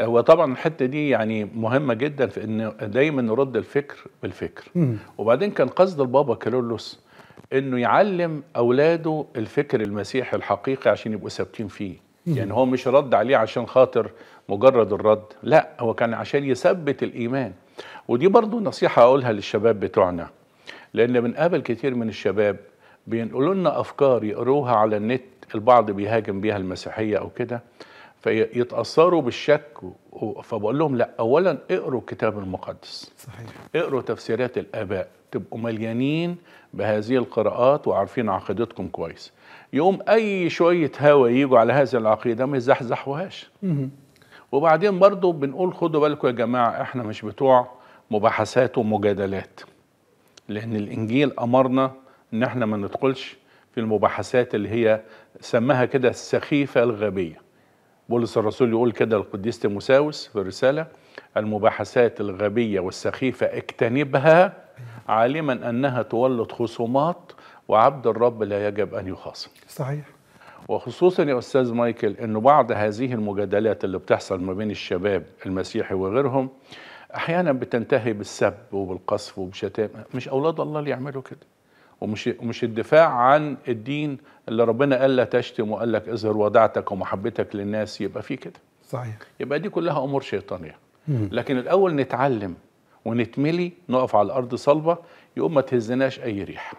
هو طبعا الحته دي يعني مهمه جدا في ان دايما نرد الفكر بالفكر مم. وبعدين كان قصد البابا كيرلس انه يعلم اولاده الفكر المسيحي الحقيقي عشان يبقوا ثابتين فيه مم. يعني هو مش رد عليه عشان خاطر مجرد الرد لا هو كان عشان يثبت الايمان ودي برضو نصيحه اقولها للشباب بتوعنا لان بنقابل كتير من الشباب بينقلوا لنا افكار يقروها على النت البعض بيهاجم بيها المسيحيه او كده فيتاثروا بالشك فبقول لهم لا اولا اقروا الكتاب المقدس صحيح اقروا تفسيرات الاباء تبقوا مليانين بهذه القراءات وعارفين عقيدتكم كويس يقوم اي شويه هوا يجوا على هذه العقيده ما يزحزحوهاش وبعدين برضو بنقول خدوا بالكم يا جماعه احنا مش بتوع مباحثات ومجادلات لان الانجيل امرنا ان احنا ما ندخلش في المباحثات اللي هي سماها كده السخيفه الغبيه بولس الرسول يقول كده القديس تيموساوس في الرسالة المباحثات الغبية والسخيفة اجتنبها عالما أنها تولد خصومات وعبد الرب لا يجب أن يخاصم صحيح وخصوصا يا أستاذ مايكل أن بعض هذه المجادلات اللي بتحصل ما بين الشباب المسيحي وغيرهم أحيانا بتنتهي بالسب وبالقصف وبشتائم مش أولاد الله اللي يعملوا كده ومش ومش الدفاع عن الدين اللي ربنا قال لا تشتم وقال لك اظهر وضعتك ومحبتك للناس يبقى في كده صحيح يبقى دي كلها امور شيطانيه مم. لكن الاول نتعلم ونتملي نقف على الارض صلبه يقوم ما تهزناش اي ريح